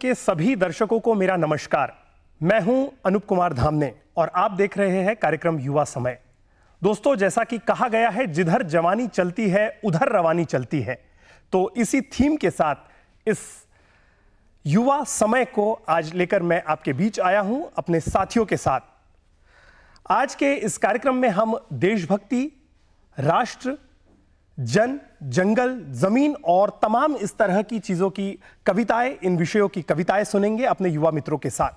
के सभी दर्शकों को मेरा नमस्कार मैं हूं अनुप कुमार धामने और आप देख रहे हैं कार्यक्रम युवा समय दोस्तों जैसा कि कहा गया है जिधर जवानी चलती है उधर रवानी चलती है तो इसी थीम के साथ इस युवा समय को आज लेकर मैं आपके बीच आया हूं अपने साथियों के साथ आज के इस कार्यक्रम में हम देशभक्ति राष्ट्र जन जंगल जमीन और तमाम इस तरह की चीज़ों की कविताएं इन विषयों की कविताएं सुनेंगे अपने युवा मित्रों के साथ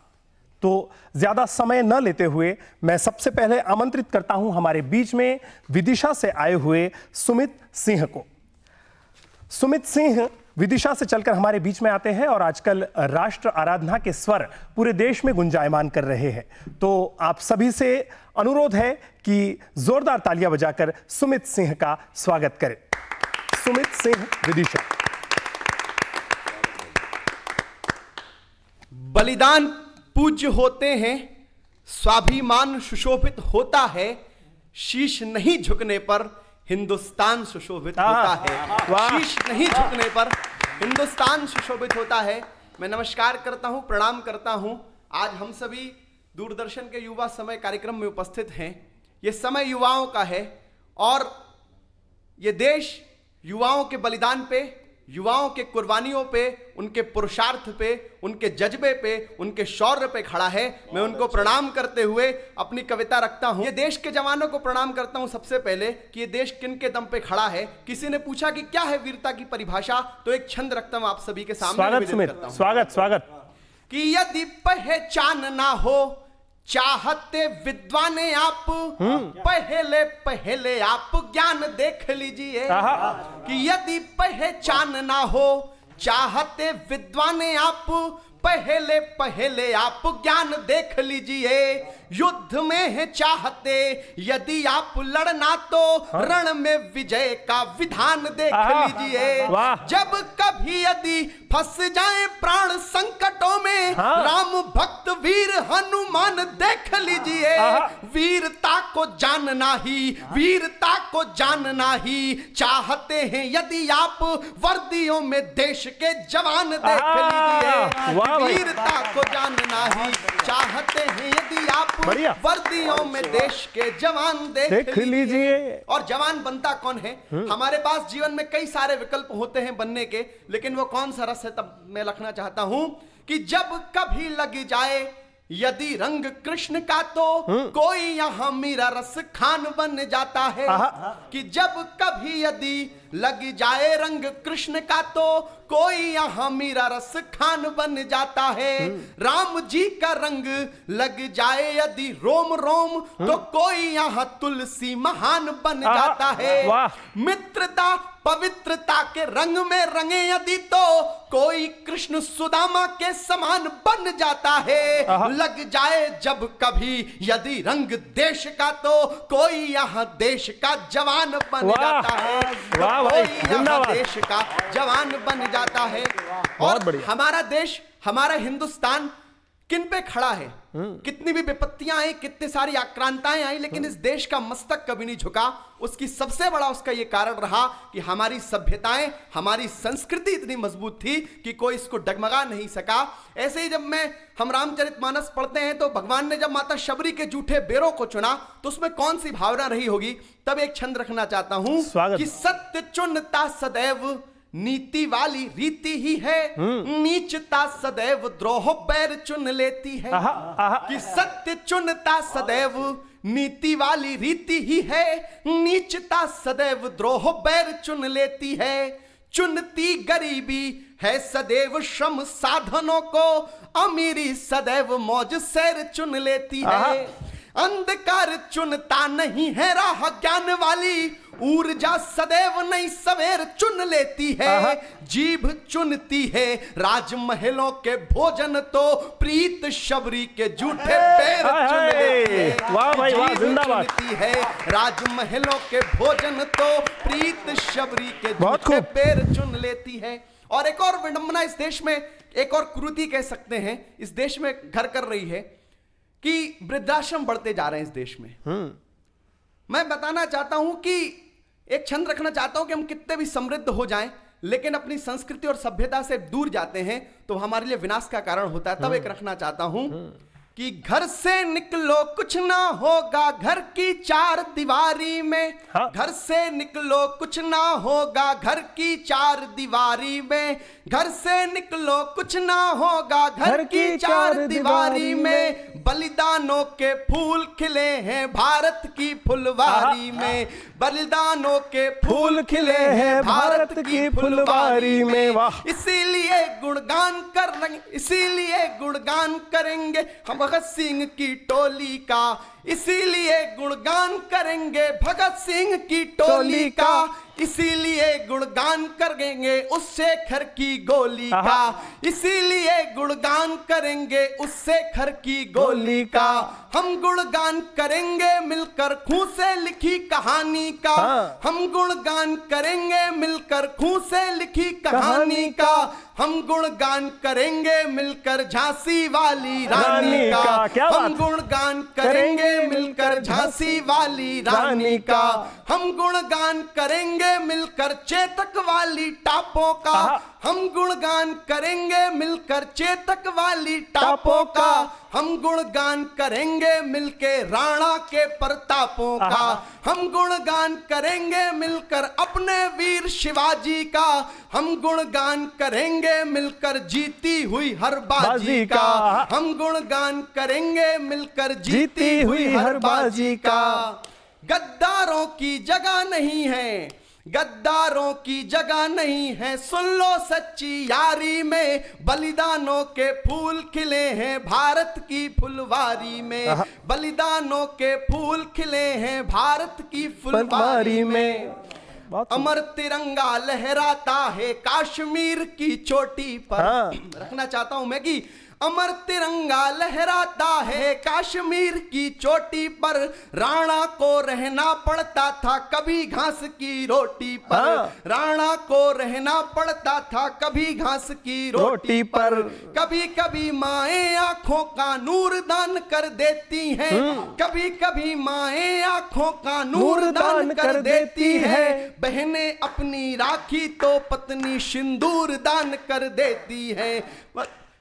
तो ज़्यादा समय न लेते हुए मैं सबसे पहले आमंत्रित करता हूं हमारे बीच में विदिशा से आए हुए सुमित सिंह को सुमित सिंह विदिशा से चलकर हमारे बीच में आते हैं और आजकल राष्ट्र आराधना के स्वर पूरे देश में गुंजायमान कर रहे हैं तो आप सभी से अनुरोध है कि जोरदार तालियां बजाकर सुमित सिंह का स्वागत करें सुमित सिंह विदिशा बलिदान पूज्य होते हैं स्वाभिमान सुशोभित होता है शीश नहीं झुकने पर हिंदुस्तान सुशोभित हाँ। होता है शीश नहीं झुकने पर हिंदुस्तान सुशोभित होता है मैं नमस्कार करता हूं प्रणाम करता हूं आज हम सभी दूरदर्शन के युवा समय कार्यक्रम में उपस्थित हैं ये समय युवाओं का है और ये देश युवाओं के बलिदान पे युवाओं के कुर्बानियों पे उनके पुरुषार्थ पे उनके जज्बे पे उनके शौर्य पे खड़ा है मैं उनको अच्छा। प्रणाम करते हुए अपनी कविता रखता हूँ ये देश के जवानों को प्रणाम करता हूँ सबसे पहले कि ये देश किन के दम पे खड़ा है किसी ने पूछा कि क्या है वीरता की परिभाषा तो एक छंद रखता हूँ आप सभी के सामने स्वागत स्वागत स्वागत कि यदि पहचान ना हो चाहते विद्वान हम्म। आप पहले पहले आप ज्ञान देख लीजिए कि यदि पहचान ना हो चाहते विद्वान आप पहले पहले आप ज्ञान देख लीजिए युद्ध में है चाहते यदि आप लड़ना तो हाँ? रण में विजय का विधान देख लीजिए जब कभी यदि फंस जाए प्राण संकटों में हाँ? राम भक्त वीर हनुमान देख लीजिए वीरता को जानना ही वीरता को जानना ही चाहते हैं यदि आप वर्दियों में देश के जवान देख लीजिए वीरता को जानना ही चाहते हैं यदि आप बढ़िया वर्दियों में अच्छा। देश के जवान देख, देख लीजिए और जवान बनता कौन है हम्म। हमारे पास जीवन में कई सारे विकल्प होते हैं बनने के लेकिन वो कौन सा रस है तब मैं रखना चाहता हूँ कि जब कभी लग जाए यदि रंग कृष्ण का तो हाँ। कोई यहाँ मीरा रस खान बन जाता है कि जब कभी यदि लग जाए रंग कृष्ण का तो कोई यहाँ मीरा रस खान बन जाता है हाँ। राम जी का रंग लग जाए यदि रोम रोम तो हाँ। कोई यहाँ तुलसी महान बन जाता है मित्रता पवित्रता के रंग में रंगे यदि तो कोई कृष्ण सुदामा के समान बन जाता है लग जाए जब कभी यदि रंग देश का तो कोई यहाँ देश का जवान बन जाता है तो कोई यहाँ देश का जवान बन जाता है और हमारा देश हमारा हिंदुस्तान किन पे खड़ा है हाँ। कितनी भी विपत्तियां आई कितनी सारी आक्रांताएं आई लेकिन इस हाँ। देश का मस्तक कभी नहीं झुका उसकी सबसे बड़ा उसका यह कारण रहा कि हमारी सभ्यताएं हमारी संस्कृति इतनी मजबूत थी कि कोई इसको डगमगा नहीं सका ऐसे ही जब मैं हम रामचरित मानस पढ़ते हैं तो भगवान ने जब माता शबरी के जूठे बेरों को चुना तो उसमें कौन सी भावना रही होगी तब एक छंद रखना चाहता हूं कि सत्य चुनता सदैव नीति वाली रीति ही है हम्म। नीचता सदैव द्रोह बैर चुन लेती है आहा, आहा, कि सत्य चुनता सदैव नीति वाली रीति ही है नीचता सदैव द्रोह बैर चुन लेती है चुनती गरीबी है सदैव श्रम साधनों को अमीरी सदैव मौज सैर चुन लेती है अंधकार चुनता नहीं है राह ज्ञान वाली ऊर्जा सदैव नहीं सवेर चुन लेती है जीभ चुनती है राजमहलों के भोजन तो प्रीत शबरी के जूठे पैर चुन लेती है वाह भाई वाह जिंदाबाद चुनती है राजमहलों के भोजन तो प्रीत शबरी के जूठे पैर चुन लेती है और एक और विडंबना इस देश में एक और कृति कह सकते हैं इस देश में घर कर रही है कि वृद्धाश्रम बढ़ते जा रहे हैं इस देश में हम्म। मैं बताना चाहता हूं कि एक छंद रखना चाहता हूं कि हम कितने भी समृद्ध हो जाएं लेकिन अपनी संस्कृति और सभ्यता से दूर जाते हैं तो हमारे लिए विनाश का कारण होता है तब एक हम्म। रखना चाहता हूं हम्म। कि हाँ। घर से निकलो कुछ ना होगा घर की चार दीवारी में घर से निकलो कुछ ना होगा घर की चार दीवारी में घर से निकलो कुछ ना होगा घर की चार दीवारी में बलिदानों के फूल खिले हैं भारत की फुलवारी में बलिदानों के फूल खिले हैं भारत की फुलवारी में इसीलिए गुणगान कर इसीलिए गुणगान करेंगे हम भगत सिंह की टोली का इसीलिए गुणगान करेंगे भगत सिंह की टोली का इसीलिए गुणगान करेंगे उससे खर की गोली का इसीलिए गुणगान करेंगे उससे खर की गोली का हम गुणगान करेंगे मिलकर खूं से लिखी कहानी का हाँ। हम गुणगान करेंगे मिलकर खूं से लिखी कहानी का हम गान करेंगे मिलकर झांसी वाली रानी, रानी का, का क्या हम गुणगान करेंगे मिलकर झांसी वाली रानी, रानी का हम गुणगान करेंगे मिलकर चेतक वाली टापों का हम गुणगान करेंगे मिलकर चेतक वाली टापों का हम गुणगान करेंगे मिलके राणा के प्रतापों का हम गुणगान करेंगे मिलकर अपने वीर शिवाजी का हम गुणगान करेंगे मिलकर जीती हुई हर बाजी का हम गुणगान करेंगे मिलकर जीती हुई हर बाजी का गद्दारों की जगह नहीं है गद्दारों की जगह नहीं है सुन लो सच्ची यारी में बलिदानों के फूल खिले हैं भारत की फुलवारी में बलिदानों के फूल खिले हैं भारत की फुलवारी में अमर तिरंगा लहराता है कश्मीर की चोटी पर हाँ। रखना चाहता हूं मैं कि अमर तिरंगा लहराता है कश्मीर की चोटी पर राणा को रहना पड़ता था कभी घास की रोटी पर हाँ। राणा को रहना पड़ता था कभी घास की रोटी, पर।, कभी कभी माए आंखों का नूर दान कर देती हैं हम्म। कभी कभी माए आंखों का नूर, दान, दान कर देती हैं बहने अपनी राखी तो पत्नी सिंदूर दान कर देती है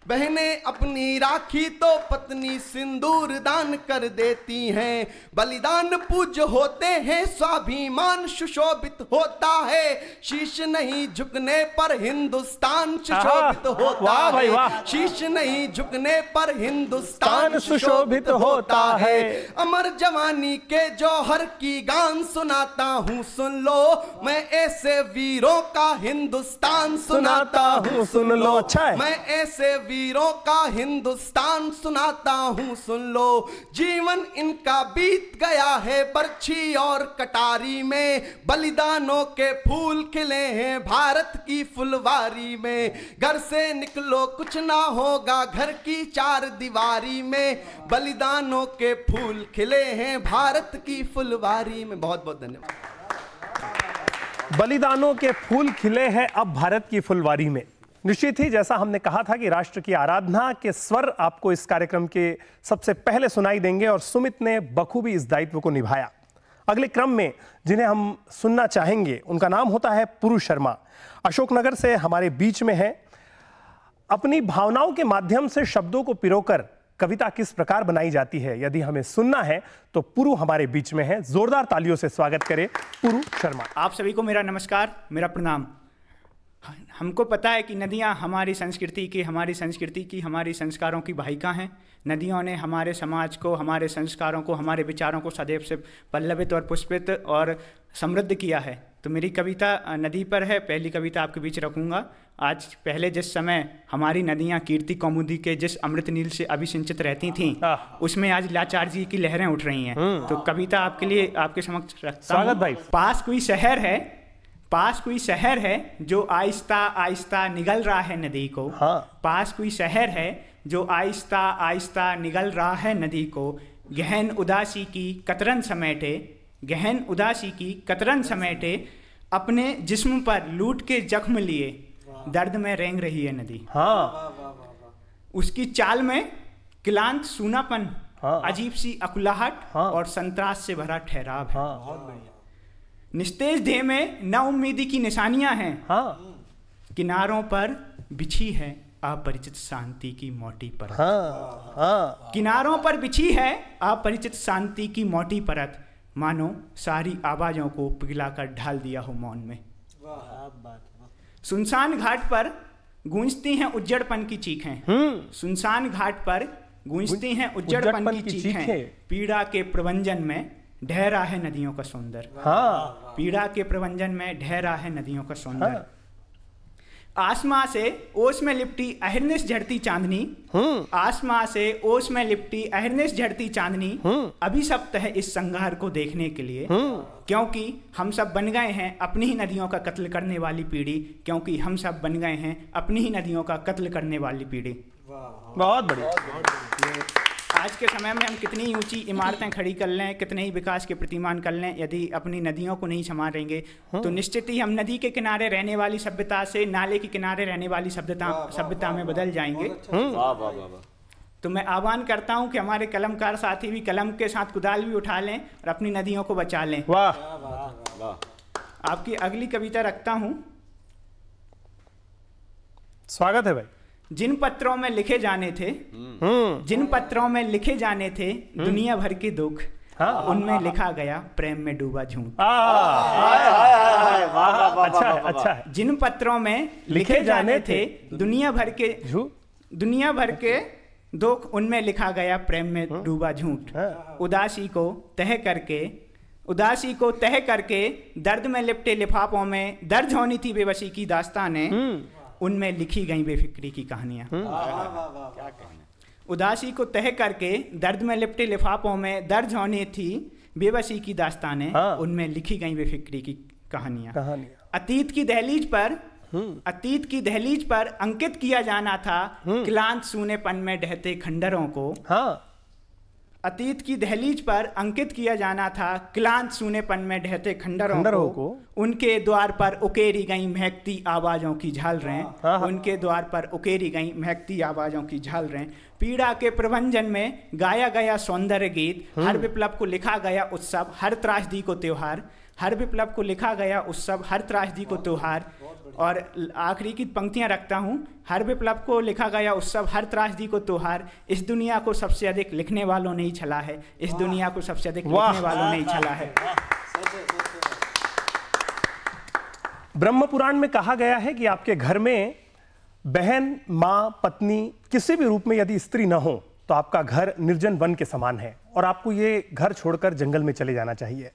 बहने अपनी राखी तो पत्नी सिंदूर दान कर देती हैं बलिदान पूज होते हैं स्वाभिमान सुशोभित होता है शीश नहीं झुकने पर हिंदुस्तान सुशोभित होता है शीश नहीं झुकने पर हिंदुस्तान सुशोभित होता है अमर जवानी के जौहर की गान सुनाता हूँ सुन लो मैं ऐसे वीरों का हिंदुस्तान सुनाता हूँ सुन लो अच्छा मैं ऐसे वीरों का हिंदुस्तान सुनाता हूँ सुन लो जीवन इनका बीत गया है बर्छी और कटारी में बलिदानों के फूल खिले हैं भारत की फुलवारी में घर से निकलो कुछ ना होगा घर की चार दीवारी में बलिदानों के फूल खिले हैं भारत की फुलवारी में बहुत बहुत धन्यवाद बलिदानों के फूल खिले हैं अब भारत की फुलवारी में निश्चित ही जैसा हमने कहा था कि राष्ट्र की आराधना के स्वर आपको इस कार्यक्रम के सबसे पहले सुनाई देंगे और सुमित ने बखूबी इस दायित्व को निभाया अगले क्रम में जिन्हें हम सुनना चाहेंगे उनका नाम होता है पुरुष शर्मा अशोकनगर से हमारे बीच में है अपनी भावनाओं के माध्यम से शब्दों को पिरोकर कविता किस प्रकार बनाई जाती है यदि हमें सुनना है तो पुरु हमारे बीच में है जोरदार तालियों से स्वागत करें पुरु शर्मा आप सभी को मेरा नमस्कार मेरा प्रणाम हमको पता है कि नदियाँ हमारी संस्कृति की हमारी संस्कृति की हमारी संस्कारों की भाइका हैं नदियों ने हमारे समाज को हमारे संस्कारों को हमारे विचारों को सदैव से पल्लवित और पुष्पित और समृद्ध किया है तो मेरी कविता नदी पर है पहली कविता आपके बीच रखूँगा आज पहले जिस समय हमारी नदियाँ कीर्ति कौमुदी के जिस अमृत नील से अभिसिंचित रहती थीं उसमें आज लाचार जी की लहरें उठ रही हैं हम्म। तो कविता आपके लिए आपके समक्ष रखता स्वागत भाई पास कोई शहर है पास कोई शहर है जो आहिस्ता आहिस्ता निगल रहा है नदी को हाँ। पास कोई शहर है जो आहिस्ता आहिस्ता निगल रहा है नदी को गहन उदासी की कतरन समेटे गहन उदासी की कतरन समेटे अपने जिस्म पर लूट के जख्म लिए दर्द में रेंग रही है नदी हाँ उसकी चाल में क्लांत सूनापन हाँ। अजीब सी अकुलाहट हाँ। और संतरास से भरा ठहराव है हाँ। निस्तेज दे में उम्मीदी की निशानियां हैं हाँ किनारों पर बिछी है अपरिचित शांति की मोटी परत हाँ, हाँ। किनारों पर बिछी है अपरिचित शांति की मोटी परत मानो सारी आवाजों को पिघलाकर ढाल दिया हो मौन में सुनसान घाट पर गूंजती हैं उज्जड़पन की चीखें हम्म। सुनसान घाट पर गूंजती हैं उज्जड़पन की चीखें पीड़ा के प्रबंजन में ढहरा है नदियों का सौंदर्य हाँ पीड़ा के प्रबंधन में ढहरा है नदियों का सौंदर्य हाँ। आसमां से ओस में लिपटी अहिर्निश झड़ती चांदनी हम्म। आसमां से ओस में लिपटी अहिर्निश झड़ती चांदनी हम्म। अभिशप्त है इस संघार को देखने के लिए हम्म। क्योंकि हम सब बन गए हैं अपनी ही नदियों का कत्ल करने वाली पीढ़ी क्योंकि हम सब बन गए हैं अपनी ही नदियों का कत्ल करने वाली पीढ़ी बहुत बढ़िया आज के समय में हम कितनी ऊंची इमारतें खड़ी कर लें कितने ही विकास के प्रतिमान कर लें यदि अपनी नदियों को नहीं संभालेंगे हाँ। तो निश्चित ही हम नदी के किनारे रहने वाली सभ्यता से नाले के किनारे रहने वाली सभ्यता सभ्यता में बदल जाएंगे अच्छा। हाँ। तो मैं आह्वान करता हूं कि हमारे कलमकार साथी भी कलम के साथ कुदाल भी उठा लें और अपनी नदियों को बचा लें वाह आपकी अगली कविता रखता हूं स्वागत है भाई जिन पत्रों में लिखे जाने थे जिन पत्रों में लिखे जाने थे दुनिया भर के दुख हाँ, उनमें लिखा गया प्रेम में डूबा झूठ अच्छा अच्छा जिन पत्रों में लिखे जाने थे दुनिया भर के दुनिया भर के दुख उनमें लिखा गया प्रेम में डूबा झूठ उदासी को तह करके उदासी को तह करके दर्द में लिपटे लिफाफों में दर्ज होनी थी बेबसी की दास्तान ने उनमें लिखी गई बेफिक्री की कहानियाँ हम्म। उदासी को तह करके दर्द में लिपटे लिफाफों में दर्ज होने थी बेबसी की दास्तानें हाँ। उनमें लिखी गई बेफिक्री की कहानियां अतीत की दहलीज पर हम्म। अतीत की दहलीज पर अंकित किया जाना था हम्म। क्लांत पन में ढहते खंडरों को हाँ। अतीत की दहलीज पर अंकित किया जाना था क्लांत सुनेपन में ढहते खंडरों, खंडरों को, को उनके द्वार पर उकेरी गई महकती आवाजों की झाल रहे हाँ, हाँ, हाँ। उनके द्वार पर उकेरी गई महकती आवाजों की झाल रहे पीड़ा के प्रबंधन में गाया गया सौंदर्य गीत हम्म। हर विप्लव को लिखा गया उत्सव हर त्रासदी को त्योहार हर विप्लव को लिखा गया उत्सव हर त्रासदी को त्योहार और आखिरी की पंक्तियां रखता हूँ हर विप्लव को लिखा गया उत्सव हर त्रासदी को त्योहार इस दुनिया को सबसे अधिक लिखने वालों ने ही छला है इस दुनिया को सबसे अधिक लिखने वालों ने ही छला है ब्रह्म पुराण में कहा गया है कि आपके घर में बहन माँ पत्नी किसी भी रूप में यदि स्त्री न हो तो आपका घर निर्जन वन के समान है और आपको ये घर छोड़कर जंगल में चले जाना चाहिए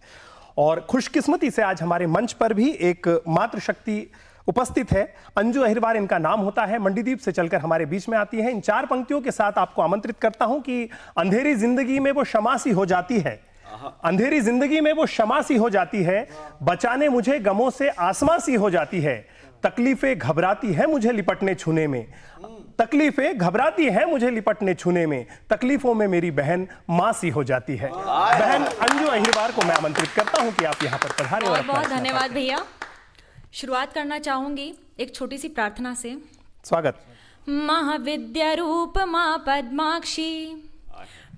और खुशकिस्मती से आज हमारे मंच पर भी एक मातृशक्ति उपस्थित है अंजू अहिरवार इनका नाम होता है मंडीदीप से चलकर हमारे बीच में आती है इन चार पंक्तियों के साथ आपको आमंत्रित करता हूं कि अंधेरी जिंदगी में वो शमासी हो जाती है अंधेरी जिंदगी में वो शमासी हो जाती है बचाने मुझे गमों से आसमासी हो जाती है तकलीफें घबराती है मुझे लिपटने छूने में तकलीफें घबराती है मुझे लिपटने छूने में तकलीफों में मेरी बहन मासी हो जाती है बहन अंजू अहिरवार को मैं आमंत्रित करता हूँ कि आप यहाँ पर पधारे बहुत धन्यवाद भैया शुरुआत करना चाहूंगी एक छोटी सी प्रार्थना से स्वागत महाविद्या रूप माँ पद्माक्षी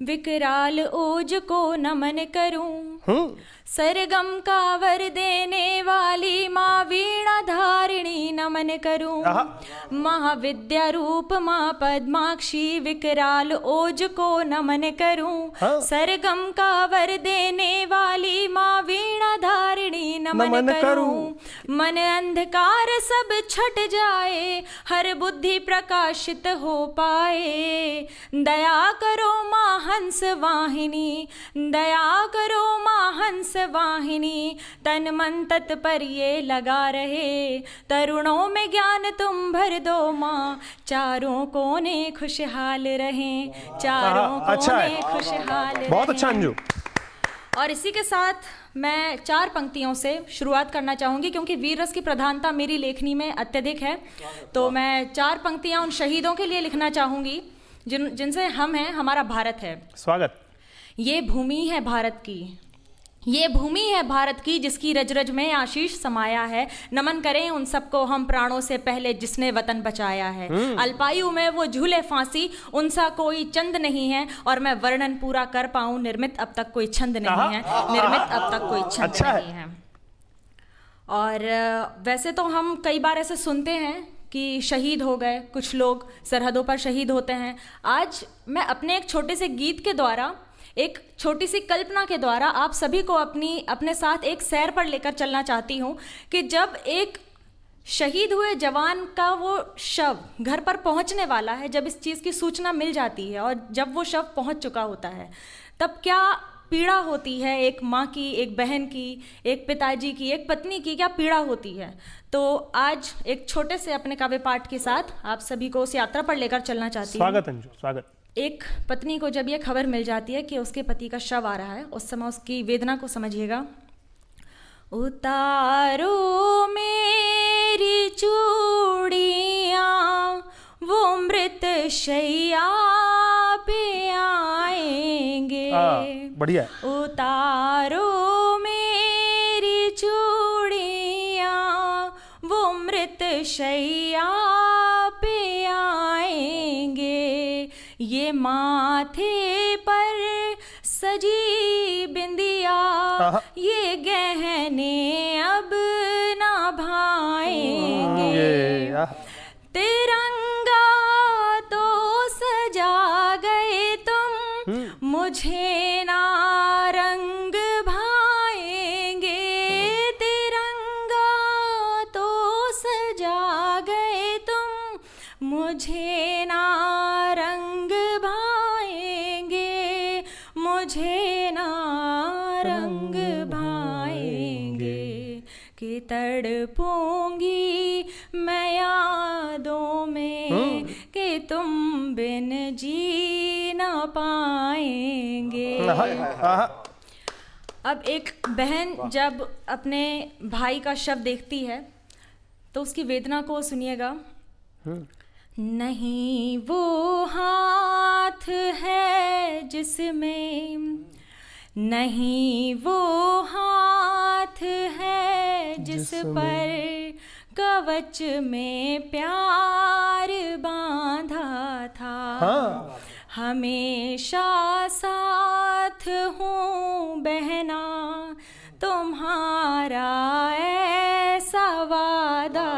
विकराल ओज को नमन करूं हम्म। सरगम का वर देने वाली माँ वीणा धारिणी नमन करूं महाविद्या रूप माँ पद्माक्षी विकराल ओज को नमन करूं हाँ। सरगम का वर देने वाली माँ वीणा धारिणी नमन करूं मन अंधकार सब छट जाए हर बुद्धि प्रकाशित हो पाए दया करो माँ हंस वाहिनी दया करो माँ हंस वाहिनी तन मन तत् पर ये लगा रहे तरुणों में ज्ञान तुम भर दो माँ चारों कोने खुशहाल रहे चारों अच्छा खुशहाल बहुत अच्छा अंजू और इसी के साथ मैं चार पंक्तियों से शुरुआत करना चाहूँगी क्योंकि वीर रस की प्रधानता मेरी लेखनी में अत्यधिक है तो मैं चार पंक्तियाँ उन शहीदों के लिए लिखना चाहूंगी जिन जिनसे हम हैं हमारा भारत है स्वागत ये भूमि है भारत की ये भूमि है भारत की जिसकी रज रज में आशीष समाया है नमन करें उन सबको हम प्राणों से पहले जिसने वतन बचाया है हम्म। अल्पायु में वो झूले फांसी उनसा कोई चंद नहीं है और मैं वर्णन पूरा कर पाऊं निर्मित अब तक कोई छंद नहीं है निर्मित अब तक कोई छंद अच्छा नहीं है और वैसे तो हम कई बार ऐसे सुनते हैं कि शहीद हो गए कुछ लोग सरहदों पर शहीद होते हैं आज मैं अपने एक छोटे से गीत के द्वारा एक छोटी सी कल्पना के द्वारा आप सभी को अपनी अपने साथ एक सैर पर लेकर चलना चाहती हूँ कि जब एक शहीद हुए जवान का वो शव घर पर पहुँचने वाला है जब इस चीज़ की सूचना मिल जाती है और जब वो शव पहुँच चुका होता है तब क्या पीड़ा होती है एक माँ की एक बहन की एक पिताजी की एक पत्नी की क्या पीड़ा होती है तो आज एक छोटे से अपने काव्य पाठ के साथ आप सभी को उस यात्रा पर लेकर चलना चाहती हूँ स्वागत अंजू स्वागत एक पत्नी को जब यह खबर मिल जाती है कि उसके पति का शव आ रहा है उस समय उसकी वेदना को समझिएगा उतारो मेरी चूड़िया वो मृत शैया पे आएंगे बढ़िया उतारो मेरी चूड़िया वो मृत शैया पे आएंगे ये माथे पर सजी बिंदिया ये गह हाँ। अब एक बहन जब अपने भाई का शव देखती है तो उसकी वेदना को सुनिएगा हम्म। नहीं वो हाथ है जिसमें नहीं वो हाथ है जिस पर कवच में प्यार बांधा था हाँ। हमेशा साथ हूँ बहना तुम्हारा ऐसा वादा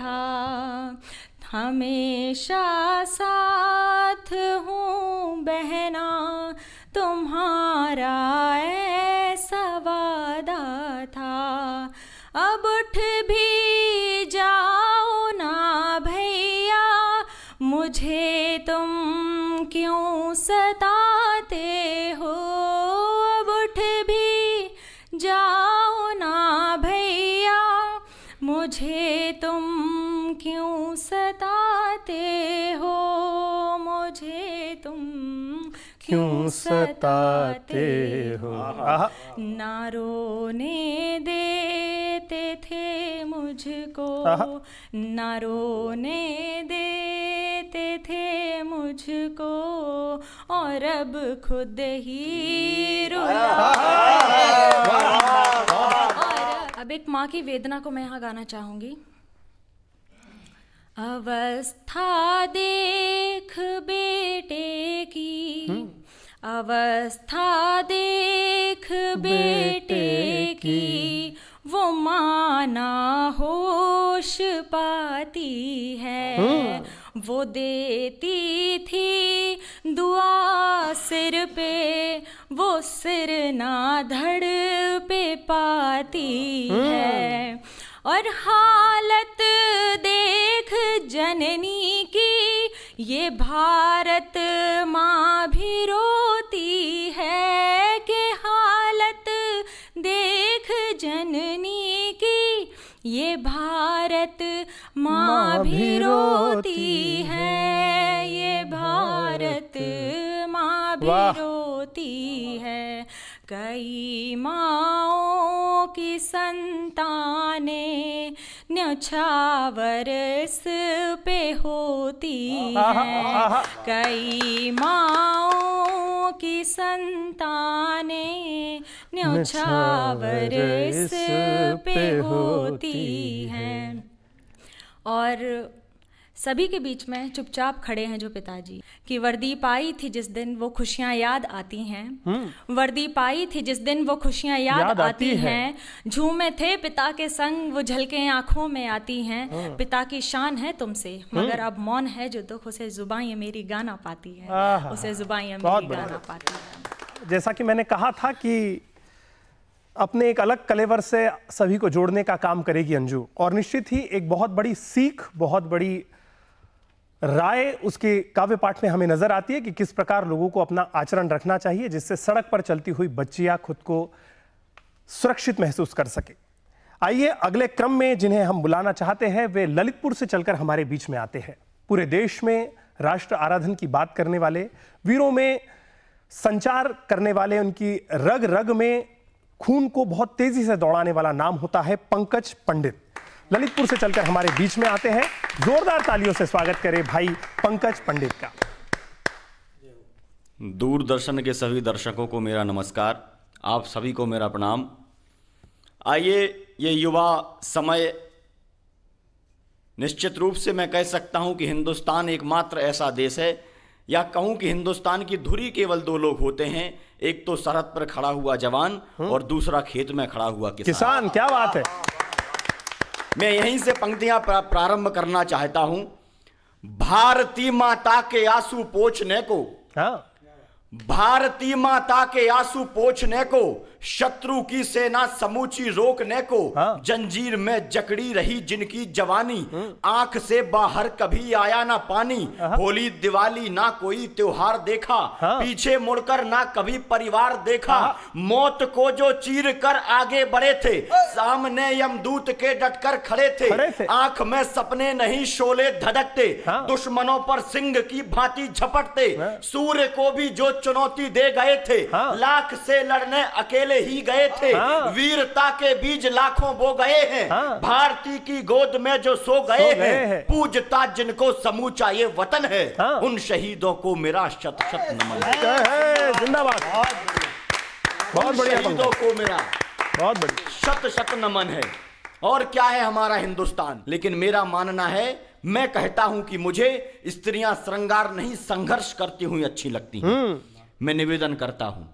था हमेशा साथ हूँ बहना तुम्हारा ऐसा वादा था अब उठ भी क्यों सताते हो अब उठ भी जाओ ना भैया मुझे तुम क्यों सताते हो मुझे तुम क्यों सताते हो ना रोने देते थे मुझको न रोने देते थे मुझको और अब खुद ही रो अब एक माँ की वेदना को मैं यहाँ गाना चाहूंगी अवस्था देख बेटे की हम्म। अवस्था देख बेटे की वो माना होश पाती है हम्म। वो देती थी दुआ सिर पे वो सिर ना धड़ पे पाती है हम्म। और हालत देख जननी की ये भारत माँ भी रोती है जननी की ये भारत माँ भी रोती है ये भारत माँ भी रोती है कई माओ की संतानें न्यछावरस पे होती है कई माओ की संतान न्यौछावर इस पे होती है और सभी के बीच में चुपचाप खड़े हैं जो पिताजी कि वर्दी पाई थी जिस दिन वो खुशियां याद आती हैं हम्म। वर्दी पाई थी जिस दिन वो खुशियां याद, याद आती, आती हैं झूमे थे पिता के संग वो झलके आंखों में आती हैं हाँ। पिता की शान है तुमसे हम्म। मगर अब मौन है जो दुख उसे जुबा ये मेरी गाना पाती है उसे जुबा ये मेरी गाना पाती है जैसा कि मैंने कहा था कि अपने एक अलग कलेवर से सभी को जोड़ने का काम करेगी अंजू और निश्चित ही एक बहुत बड़ी सीख बहुत बड़ी राय उसके काव्य पाठ में हमें नजर आती है कि किस प्रकार लोगों को अपना आचरण रखना चाहिए जिससे सड़क पर चलती हुई बच्चियां खुद को सुरक्षित महसूस कर सके आइए अगले क्रम में जिन्हें हम बुलाना चाहते हैं वे ललितपुर से चलकर हमारे बीच में आते हैं पूरे देश में राष्ट्र आराधन की बात करने वाले वीरों में संचार करने वाले उनकी रग रग में खून को बहुत तेजी से दौड़ाने वाला नाम होता है पंकज पंडित ललितपुर से चलकर हमारे बीच में आते हैं जोरदार तालियों से स्वागत करें भाई पंकज पंडित का दूरदर्शन के सभी दर्शकों को मेरा नमस्कार आप सभी को मेरा प्रणाम आइए ये युवा समय निश्चित रूप से मैं कह सकता हूं कि हिंदुस्तान एकमात्र ऐसा देश है या कहूं कि हिंदुस्तान की धुरी केवल दो लोग होते हैं एक तो सरहद पर खड़ा हुआ जवान हम्म। और दूसरा खेत में खड़ा हुआ किसान, किसान क्या बात है मैं यहीं से पंक्तियां प्रारंभ करना चाहता हूं भारती माता के आंसू पोछने को हाँ। भारती माता के आंसू पोछने को शत्रु की सेना समूची रोकने को हाँ। जंजीर में जकड़ी रही जिनकी जवानी हम्म। आंख से बाहर कभी आया ना पानी हाँ। होली दिवाली ना कोई त्योहार देखा हाँ। पीछे मुड़कर ना कभी परिवार देखा मौत को जो चीर कर आगे बढ़े थे सामने यमदूत के डटकर खड़े थे आंख में सपने नहीं शोले धड़कते दुश्मनों पर सिंह की भांति झपटते सूर्य को भी जो चुनौती दे गए थे लाख से लड़ने अकेले चले ही गए थे हाँ। वीरता के बीज लाखों बो गए हैं हाँ। भारती की गोद में जो सो गए, हैं है। पूजता जिनको समूचा ये वतन है हाँ। उन शहीदों को मेरा शत शत नमन जिंदाबाद बहुत बढ़िया शहीदों को मेरा बहुत बढ़िया शत शत नमन है और क्या है हमारा हिंदुस्तान लेकिन मेरा मानना है मैं कहता हूं कि मुझे स्त्रियां श्रृंगार नहीं संघर्ष करती हुई अच्छी लगती हैं हम्म। मैं निवेदन करता हूं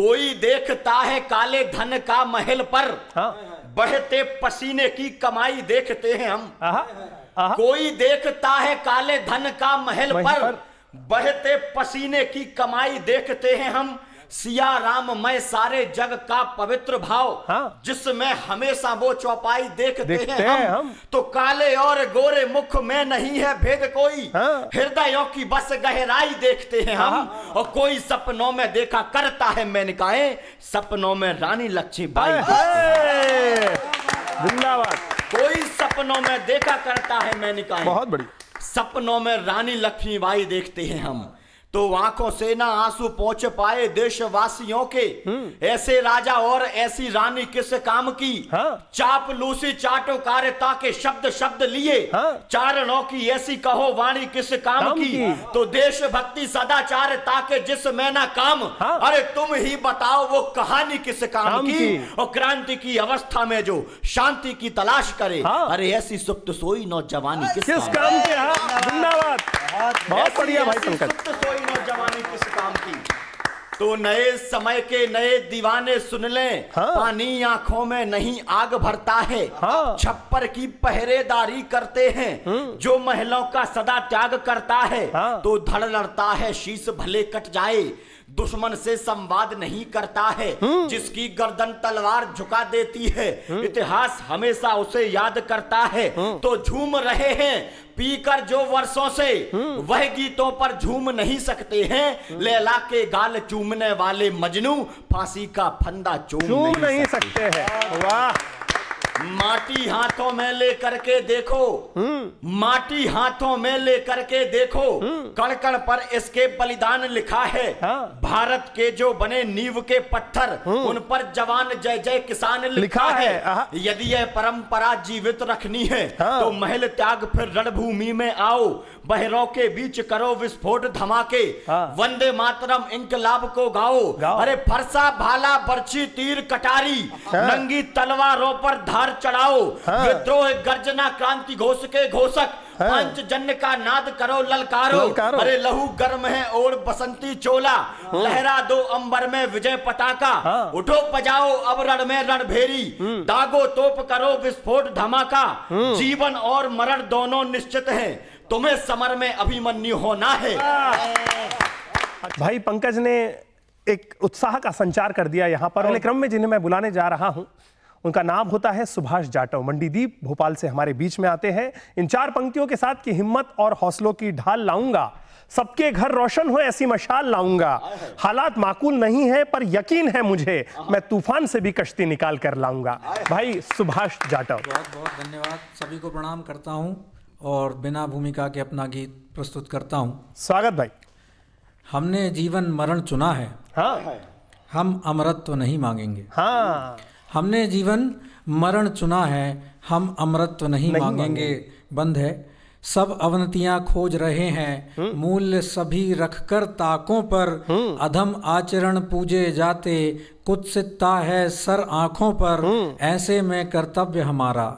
कोई देखता है काले धन का महल पर हाँ। बहते पसीने की कमाई देखते हैं हम आहा, आहा। कोई देखता है काले धन का महल पर, पर बहते पसीने की कमाई देखते हैं हम सिया राम मैं सारे जग का पवित्र भाव हाँ? जिसमें हमेशा वो चौपाई देखते, देखते हैं, हम, हम तो काले और गोरे मुख में नहीं है भेद कोई हाँ? हृदयों की बस गहराई देखते हैं हम हाँ। और कोई सपनों में देखा करता है मैंने कहा सपनों में रानी बाई जिंदाबाद कोई सपनों में देखा करता है मैंने कहा बहुत बड़ी सपनों में रानी लक्ष्मी बाई देखते हैं हम तो आंखों से ना आंसू पहुंच पाए देशवासियों के हम्म। ऐसे राजा और ऐसी रानी किस काम की हा? चाप लूसी चाटो कार्य के शब्द शब्द लिए हाँ। चारणों की ऐसी कहो वाणी किस काम, काम की? की तो देश भक्ति ताके जिस जिसमें ना काम हा? अरे तुम ही बताओ वो कहानी किस काम, काम की? की और क्रांति की अवस्था में जो शांति की तलाश करे हा? अरे ऐसी सुप्त सोई नौजवानी किस काम की हाँ, धन्यवाद बहुत बढ़िया भाई सोई कोई नौजवानी किस काम की तो नए समय के नए दीवाने सुन ले हाँ। पानी आंखों में नहीं आग भरता है हाँ। छप्पर की पहरेदारी करते हैं हम्म। जो महिलाओं का सदा त्याग करता है हाँ। तो धड़ लड़ता है शीश भले कट जाए दुश्मन से संवाद नहीं करता है हम्म। जिसकी गर्दन तलवार झुका देती है हम्म। इतिहास हमेशा उसे याद करता है हम्म। तो झूम रहे हैं पीकर जो वर्षों से वह गीतों पर झूम नहीं सकते हैं लैला के गाल चूमने वाले मजनू फांसी का फंदा चूम, नहीं, नहीं सकते हैं वाह माटी हाथों में लेकर के देखो हम्म। माटी हाथों में लेकर के देखो कण हम्म। कण पर इसके बलिदान लिखा है हाँ। भारत के जो बने नींव के पत्थर हम्म। उन पर जवान जय जय किसान लिखा, लिखा है, यदि यह परंपरा जीवित रखनी है हाँ। तो महल त्याग फिर रणभूमि में आओ बहरों के बीच करो विस्फोट धमाके हाँ। वंदे मातरम इंकलाब को गाओ, गाओ। अरे फरसा भाला बरछी तीर कटारी हाँ। नंगी तलवारों पर धार भर चढ़ाओ हाँ। विद्रोह गर्जना क्रांति घोष के घोषक हाँ। पंच जन्य का नाद करो ललकारो, अरे लहू गर्म है और बसंती चोला हाँ। लहरा दो अंबर में विजय पटाखा हाँ। उठो पजाओ अब रण में रण भेरी हम्म। दागो तोप करो विस्फोट धमाका हम्म। जीवन और मरण दोनों निश्चित है तुम्हें समर में अभिमन्यु होना है हाँ। भाई पंकज ने एक उत्साह का संचार कर दिया यहाँ पर हाँ। अगले क्रम में जिन्हें मैं बुलाने जा रहा हूँ उनका नाम होता है सुभाष जाटव मंडीदीप भोपाल से हमारे बीच में आते हैं इन चार पंक्तियों के साथ की हिम्मत और हौसलों की ढाल लाऊंगा सबके घर रोशन हो ऐसी मशाल लाऊंगा हालात माकूल नहीं है पर यकीन है मुझे मैं तूफान से भी कश्ती निकाल कर लाऊंगा भाई सुभाष जाटव बहुत बहुत धन्यवाद सभी को प्रणाम करता हूँ और बिना भूमिका के अपना गीत प्रस्तुत करता हूँ स्वागत भाई हमने जीवन मरण चुना है हाँ हम अमृत तो नहीं मांगेंगे हाँ हमने जीवन मरण चुना है हम अमृत नहीं, नहीं मांगेंगे बंद है सब अवनतियां खोज रहे हैं हम्म। मूल्य सभी रखकर ताकों पर हम्म। अधम आचरण पूजे जाते कुत्सितता है सर आंखों पर हम्म। ऐसे में कर्तव्य हमारा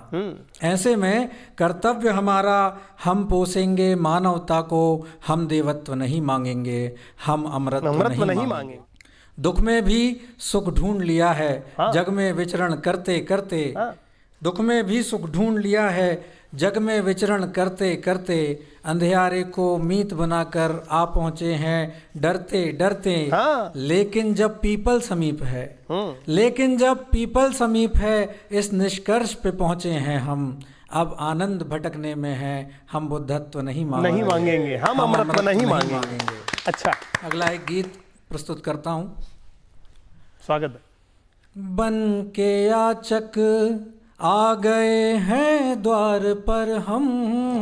ऐसे में कर्तव्य हमारा हम पोसेंगे मानवता को हम देवत्व नहीं मांगेंगे हम अमृत नहीं, नहीं मांगेंगे दुख में भी सुख ढूंढ लिया है हाँ। जग में विचरण करते करते हाँ। दुख में भी सुख ढूंढ लिया है जग में विचरण करते करते अंधेरे को मीत बनाकर आ पहुंचे हैं डरते डरते हाँ। लेकिन जब पीपल समीप है हम्म। लेकिन जब पीपल समीप है इस निष्कर्ष पे पहुंचे हैं हम अब आनंद भटकने में है हम बुद्धत्व नहीं मांगेंगे नहीं मांगेंगे हम, हम नहीं, नहीं मांगेंगे अच्छा अगला एक गीत प्रस्तुत करता हूँ स्वागत है बन के याचक आ गए हैं द्वार पर हम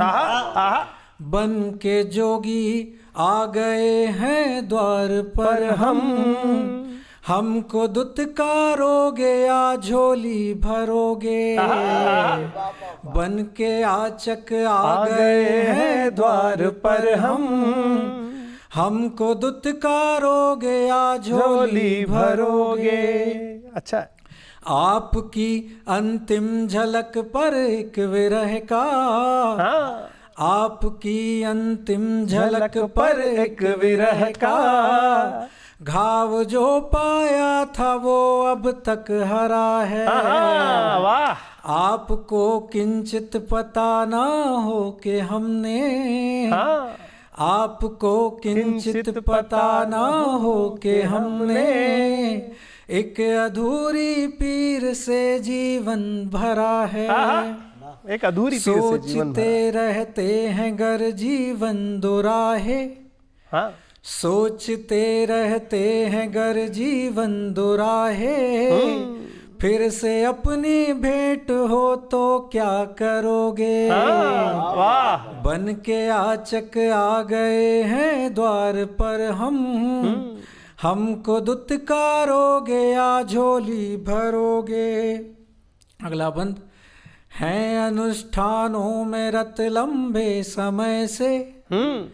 आहा, आहा। बन के जोगी आ गए हैं द्वार पर हम हमको दुत्कारोगे या झोली भरोगे बन के आचक आ गए हैं द्वार पर हम हमको दुत्कारोगे या झोली भरोगे अच्छा आपकी अंतिम झलक पर एक विरह का हाँ। आपकी अंतिम झलक पर एक विरह का घाव जो पाया था वो अब तक हरा है हाँ, हाँ, वाह आपको किंचित पता ना हो के हमने हाँ। आपको किंचित पता ना हो के हमने एक अधूरी पीर से जीवन भरा है हाँ, हाँ। एक अधूरी पीर से जीवन सोचते रहते हैं गर जीवन दुराहे है हाँ। सोचते रहते हैं गर जीवन दुराहे फिर से अपनी भेंट हो तो क्या करोगे हाँ, वाह बन के आचक आ गए हैं द्वार पर हम हमको हम्म। दुत्कारोगे या झोली भरोगे अगला बंद है अनुष्ठानों में रत लंबे समय से हम्म।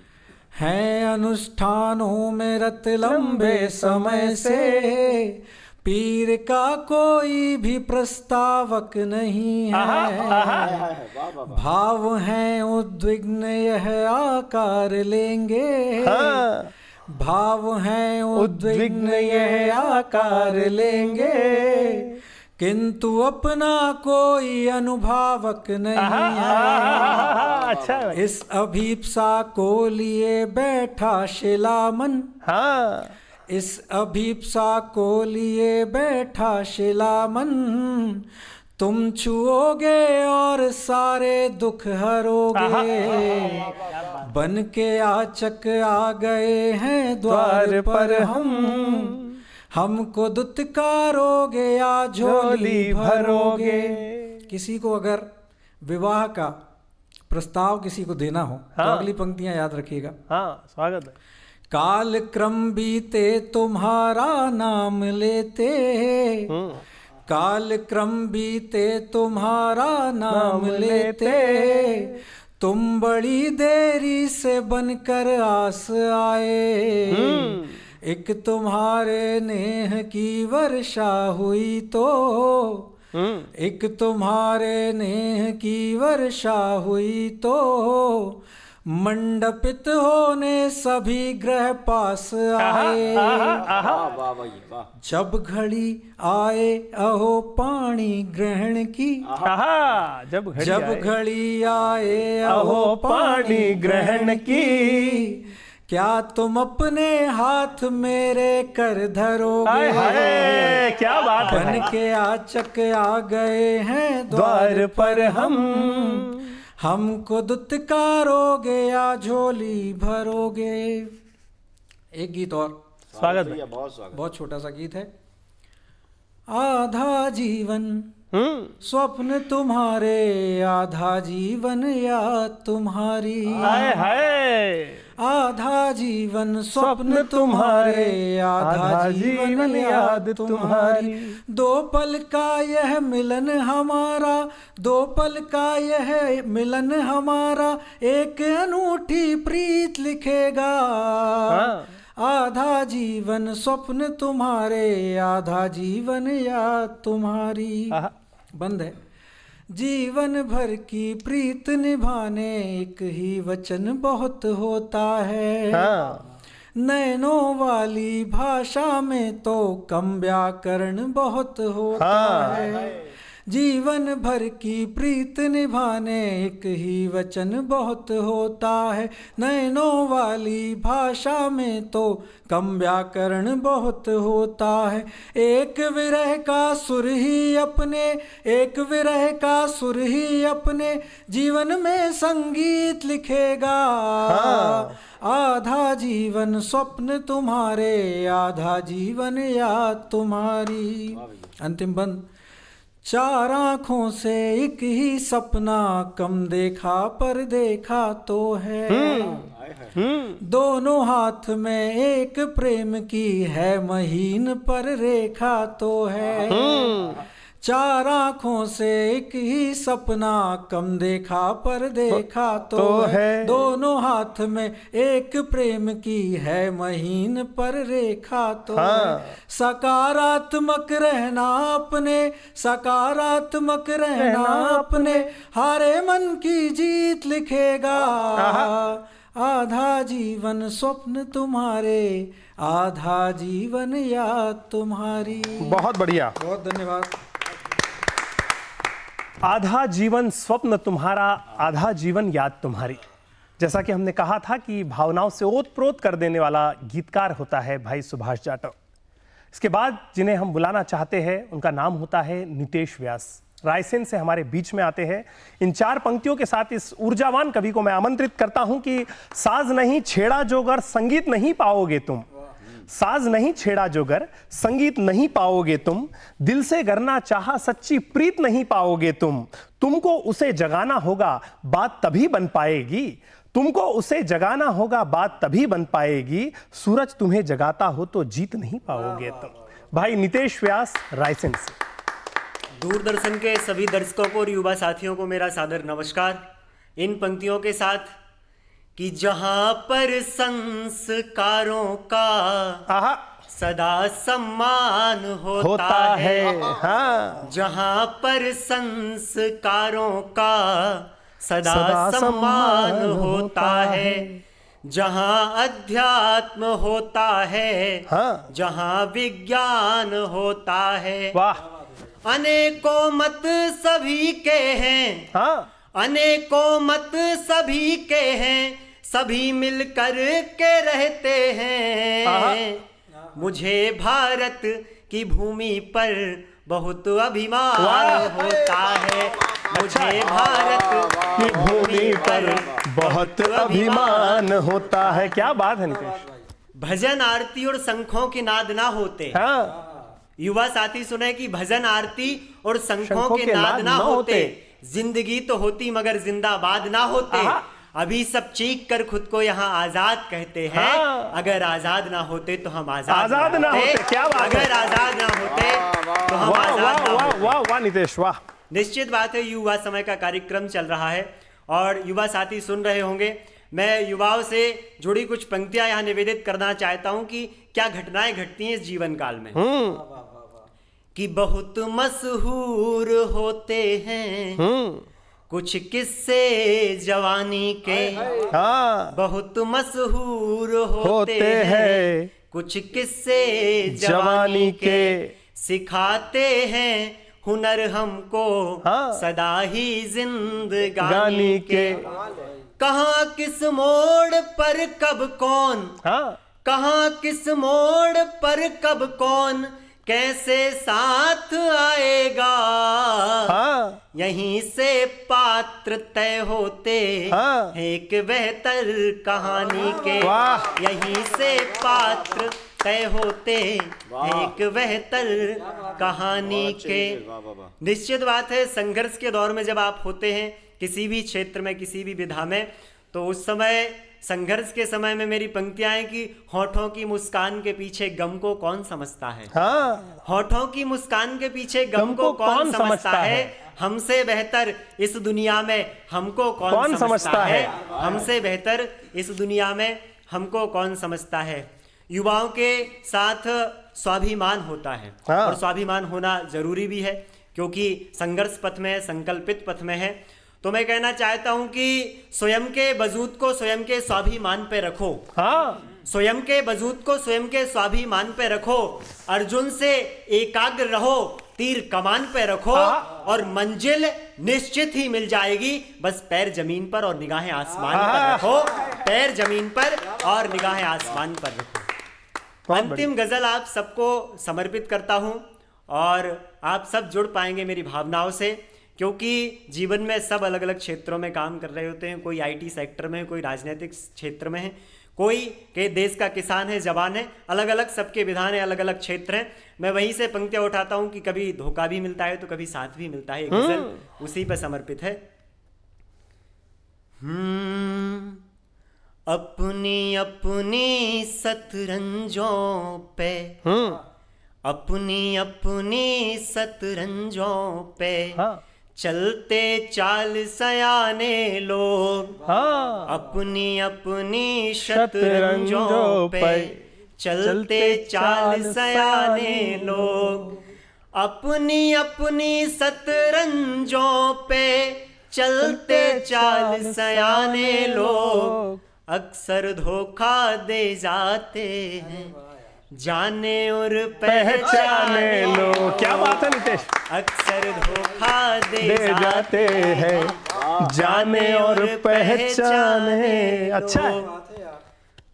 है अनुष्ठानों में रत लंबे समय से पीर का कोई भी प्रस्तावक नहीं है आहा, आहा, भाव है उद्विग्न यह आकार लेंगे भाव है उद्विग्न यह आकार लेंगे किंतु अपना कोई अनुभावक नहीं है अच्छा इस अभीपसा को लिए बैठा शिलामन हाँ इस अभीपसा को लिए बैठा शिला मन तुम छुओगे और सारे दुख हरोगे बन के आचक आ गए हैं द्वार पर हम हमको दुत्कारोगे या झोली भरोगे किसी को अगर विवाह का प्रस्ताव किसी को देना हो तो हाँ। तो अगली पंक्तियां याद रखिएगा हाँ स्वागत है काल क्रम बीते तुम्हारा नाम लेते हम्म। काल क्रम बीते तुम्हारा नाम लेते तुम बड़ी देरी से बनकर आस आए हम्म। एक तुम्हारे नेह की वर्षा हुई तो हम्म। एक तुम्हारे नेह की वर्षा हुई तो मंडपित होने सभी ग्रह पास आए जब घड़ी आए अहो पानी ग्रहण की जब घड़ी जब घड़ी आए अहो पानी ग्रहण की क्या तुम अपने हाथ मेरे कर धरोगे क्या बात बन के आचक आ गए हैं द्वार पर हम हमको दुत्कारोगे या झोली भरोगे एक गीत और स्वागत भैया बहुत स्वागत बहुत छोटा सा गीत है आधा जीवन हम्म। स्वप्न तुम्हारे आधा जीवन या तुम्हारी हाय हाय आधा जीवन स्वप्न तुम्हारे आधा जीवन याद तुम्हारी दो पल का यह मिलन हमारा दो पल का यह मिलन हमारा एक अनूठी प्रीत लिखेगा हाँ। आधा जीवन स्वप्न तुम्हारे आधा जीवन याद तुम्हारी बंद है जीवन भर की प्रीत निभाने एक ही वचन बहुत होता है हाँ। नैनों वाली भाषा में तो कम व्याकरण बहुत होता हाँ। है जीवन भर की प्रीत निभाने एक ही वचन बहुत होता है नैनों वाली भाषा में तो कम व्याकरण बहुत होता है एक विरह का सुर ही अपने एक विरह का सुर ही अपने जीवन में संगीत लिखेगा हाँ। आधा जीवन स्वप्न तुम्हारे आधा जीवन याद तुम्हारी अंतिम बंद चार आंखों से एक ही सपना कम देखा पर देखा तो है हम्म। हम्म। दोनों हाथ में एक प्रेम की है महीन पर रेखा तो है हम्म। चार आंखों से एक ही सपना कम देखा पर देखा तो, तो है दोनों हाथ में एक प्रेम की है महीन पर रेखा तो हाँ। सकारात्मक रहना अपने सकारात्मक रहना अपने हरे मन की जीत लिखेगा आधा जीवन स्वप्न तुम्हारे आधा जीवन याद तुम्हारी बहुत बढ़िया बहुत धन्यवाद आधा जीवन स्वप्न तुम्हारा आधा जीवन याद तुम्हारी जैसा कि हमने कहा था कि भावनाओं से ओतप्रोत कर देने वाला गीतकार होता है भाई सुभाष जाटव इसके बाद जिन्हें हम बुलाना चाहते हैं उनका नाम होता है नितेश व्यास रायसेन से हमारे बीच में आते हैं इन चार पंक्तियों के साथ इस ऊर्जावान कवि को मैं आमंत्रित करता हूं कि साज नहीं छेड़ा जोगर संगीत नहीं पाओगे तुम साज नहीं छेड़ा जोगर संगीत नहीं पाओगे तुम दिल से करना चाहा सच्ची प्रीत नहीं पाओगे तुम तुमको उसे जगाना होगा बात तभी बन पाएगी तुमको उसे जगाना होगा बात तभी बन पाएगी सूरज तुम्हें जगाता हो तो जीत नहीं पाओगे तुम भाई नितेश व्यास रायसेन से दूरदर्शन के सभी दर्शकों को और युवा साथियों को मेरा सादर नमस्कार इन पंक्तियों के साथ कि जहां पर संस्कारों का सदा सम्मान होता, होता है, है। हाँ। जहां पर संस्कारों का सदा, सदा सम्मान होता, होता है, है। जहाँ अध्यात्म होता है हाँ। जहाँ विज्ञान होता है वाह अनेकों मत सभी के हैं हाँ। अनेकों मत सभी के हैं सभी मिल कर के रहते हैं मुझे भारत की भूमि पर बहुत अभिमान होता है अच्छा। मुझे भारत की भूमि पर बहुत अभिमान होता है क्या बात है नितेश भजन आरती और शंखों की नाद ना होते हाँ। युवा साथी सुने कि भजन आरती और शंखों के, के नाद ना होते जिंदगी तो होती मगर जिंदाबाद ना होते अभी सब चीख कर खुद को यहाँ आजाद कहते हैं हाँ। अगर आजाद ना होते तो हम आजाद आजाद ना होते क्या बात अगर आजाद ना होते तो हम आजाद वाह वाह नितेश वाह निश्चित बात है युवा समय का कार्यक्रम चल रहा है और युवा साथी सुन रहे होंगे मैं युवाओं से जुड़ी कुछ पंक्तियां यहाँ निवेदित करना चाहता हूँ कि क्या घटनाएं घटती हैं इस जीवन काल में हम्म। कि बहुत मशहूर होते हैं हम्म। कुछ किस्से जवानी के हाँ बहुत मशहूर होते, होते हैं कुछ किस्से जवानी के सिखाते हैं हुनर हमको हाँ। सदा ही जिंदगानी के कहा किस मोड़ पर कब कौन हाँ। किस मोड़ पर कब कौन कैसे साथ आएगा हाँ। यहीं से पात्र तय होते हाँ। एक बेहतर कहानी के यहीं से पात्र तय होते एक बेहतर कहानी के निश्चित बात है संघर्ष के दौर में जब आप होते हैं किसी भी क्षेत्र में किसी भी विधा में तो उस समय संघर्ष के समय में मेरी पंक्तियां हैं कि होठों की मुस्कान के पीछे गम को कौन समझता है हाँ। होठों की मुस्कान के पीछे गम, गम को, को कौन, कौन समझता, समझता है, है? हमसे बेहतर इस दुनिया में हमको कौन, कौन समझता, समझता है, है? हमसे बेहतर इस दुनिया में हमको कौन समझता है युवाओं के साथ स्वाभिमान होता है हाँ। और स्वाभिमान होना जरूरी भी है क्योंकि संघर्ष पथ में संकल्पित पथ में है तो मैं कहना चाहता हूं कि स्वयं के बजूद को स्वयं के स्वाभिमान पे रखो हाँ स्वयं के बजूद को स्वयं के स्वाभिमान पे रखो अर्जुन से एकाग्र रहो तीर कमान पे रखो हाँ। और मंजिल निश्चित ही मिल जाएगी बस पैर जमीन पर और निगाहें आसमान पर हाँ। रखो पैर जमीन पर और निगाहें आसमान पर रखो अंतिम गजल आप सबको समर्पित करता हूं और आप सब जुड़ पाएंगे मेरी भावनाओं से क्योंकि जीवन में सब अलग अलग क्षेत्रों में काम कर रहे होते हैं कोई आईटी सेक्टर में कोई राजनीतिक क्षेत्र में है कोई के देश का किसान है जवान है अलग अलग सबके विधान है अलग अलग क्षेत्र हैं मैं वहीं से पंक्तियां उठाता हूं कि कभी धोखा भी मिलता है तो कभी साथ भी मिलता है हाँ। उसी पर समर्पित है अपनी अपनी सतरंजों पे अपनी अपनी सतरंजों पे हाँ।, हाँ। चलते चाल सयाने लोग हाँ। अपनी अपनी शतरंजों पे चलते चाल सयाने लोग अपनी अपनी शतरंजों पे चलते चाल सयाने लोग अक्सर धोखा दे जाते हैं जाने और पहचाने लो क्या बात है नितेश अक्सर धोखा दे, दे जाते हैं जाने और पहचाने अच्छा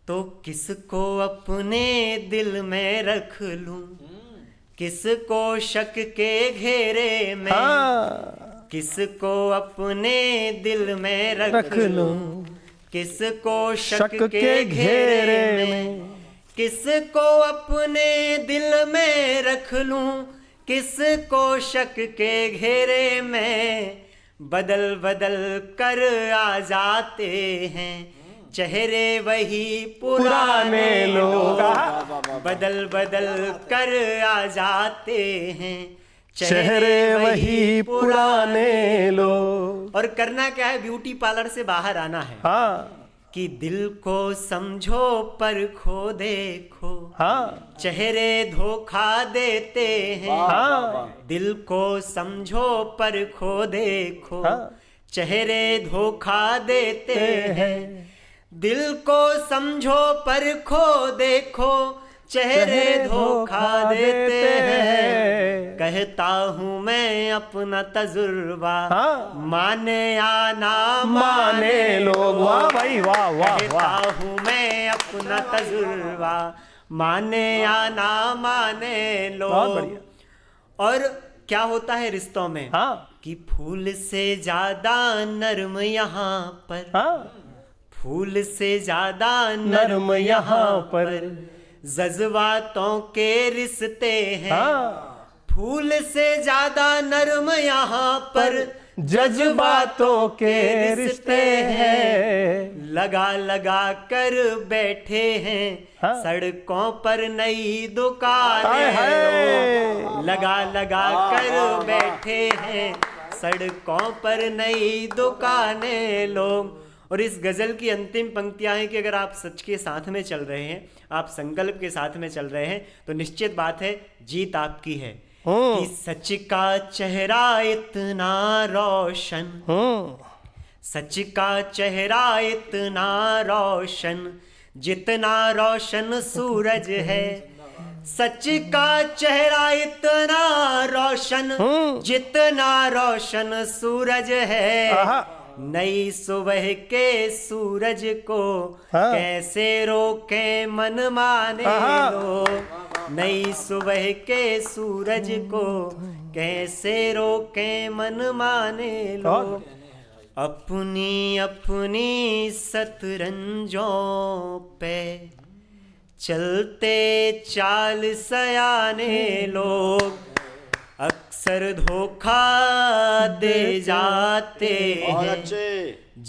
तो किसको अपने दिल में रख लूं किसको शक के घेरे में हाँ। किसको अपने दिल में रख, रख लूं किसको शक, शक के घेरे में किसको अपने दिल में रख लूं किसको शक के घेरे में बदल बदल कर आ जाते हैं चेहरे वही पुराने लोग बदल बदल कर आ जाते हैं चेहरे वही पुराने लोग और करना क्या है ब्यूटी पार्लर से बाहर आना है हाँ कि दिल को समझो पर खो देखो हाँ चेहरे धोखा देते हैं हाँ दिल को समझो पर खो देखो हाँ चेहरे धोखा देते हैं दिल को समझो पर खो देखो चेहरे धोखा देते हैं कहता हूँ मैं अपना तजुर्बा हाँ? माने आना माने लोग वाह भाई वाह वाह कहता हूँ मैं अपना तजुर्बा माने आना माने लोग और क्या होता है रिश्तों में हाँ? कि फूल से ज्यादा नर्म यहाँ पर हाँ? फूल से ज्यादा नर्म यहाँ पर जज्बातों के रिश्ते हैं हाँ। फूल से ज्यादा नरम यहाँ पर जज्बातों के रिश्ते हैं लगा लगा कर बैठे हैं हाँ? सड़कों पर नई दुकानें लगा लगा कर बैठे हैं सड़कों पर नई दुकानें लोग और इस गज़ल की अंतिम पंक्तियाँ हैं कि अगर आप सच के साथ में चल रहे हैं आप संकल्प के साथ में चल रहे हैं तो निश्चित बात है जीत आपकी है सच का चेहरा इतना रोशन सच का चेहरा इतना रोशन जितना रोशन सूरज है सच का चेहरा इतना रोशन जितना रोशन सूरज है नई सुबह के सूरज को हाँ? कैसे रोके मन माने हाँ, हाँ। लो नई सुबह के सूरज को कैसे रोके मन माने लो अपनी अपनी सतरंजों पे चलते चाल सयाने हम्म। लोग अक्सर धोखा दे जाते हैं